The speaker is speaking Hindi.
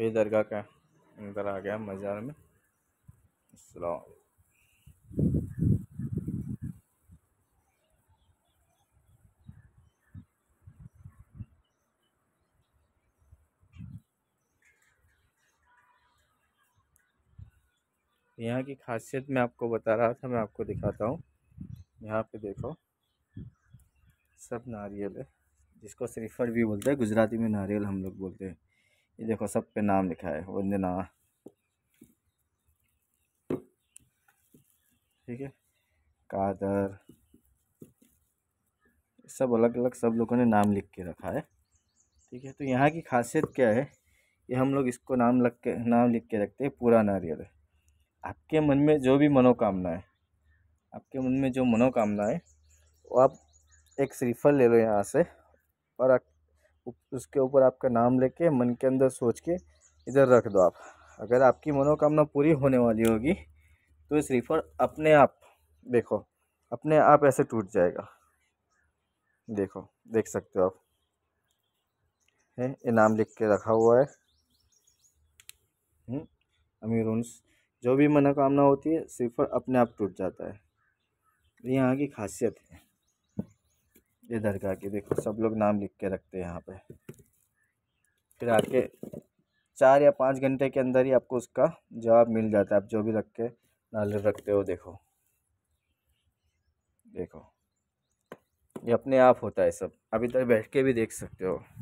ये दरगाह का अंदर आ गया मज़ार में यहाँ की खासियत मैं आपको बता रहा था मैं आपको दिखाता हूँ यहाँ पे देखो सब नारियल है जिसको श्रीफल भी बोलते हैं गुजराती में नारियल हम लोग बोलते हैं ये देखो सब पे नाम लिखा है वंदना ठीक है कादर सब अलग अलग सब लोगों ने नाम लिख के रखा है ठीक है तो यहाँ की खासियत क्या है कि हम लोग इसको नाम लग के नाम लिख के रखते हैं पूरा नारियल है आपके मन में जो भी मनोकामना है आपके मन में जो मनोकामना है वो आप एक श्रीफल ले लो यहाँ से और उसके ऊपर आपका नाम लेके मन के अंदर सोच के इधर रख दो आप अगर आपकी मनोकामना पूरी होने वाली होगी तो ये रिफर अपने आप देखो अपने आप ऐसे टूट जाएगा देखो देख सकते हो आप है ये नाम लिख के रखा हुआ है हम्म, अमीर उन्स जो भी मनोकामना होती है सिर्फ अपने आप टूट जाता है ये यहाँ की खासियत है ये दरगाह के देखो सब लोग नाम लिख के रखते हैं यहाँ पे फिर आके चार या पाँच घंटे के अंदर ही आपको उसका जवाब मिल जाता है आप जो भी रख के नाले रखते हो देखो देखो ये अपने आप होता है सब आप इधर बैठ के भी देख सकते हो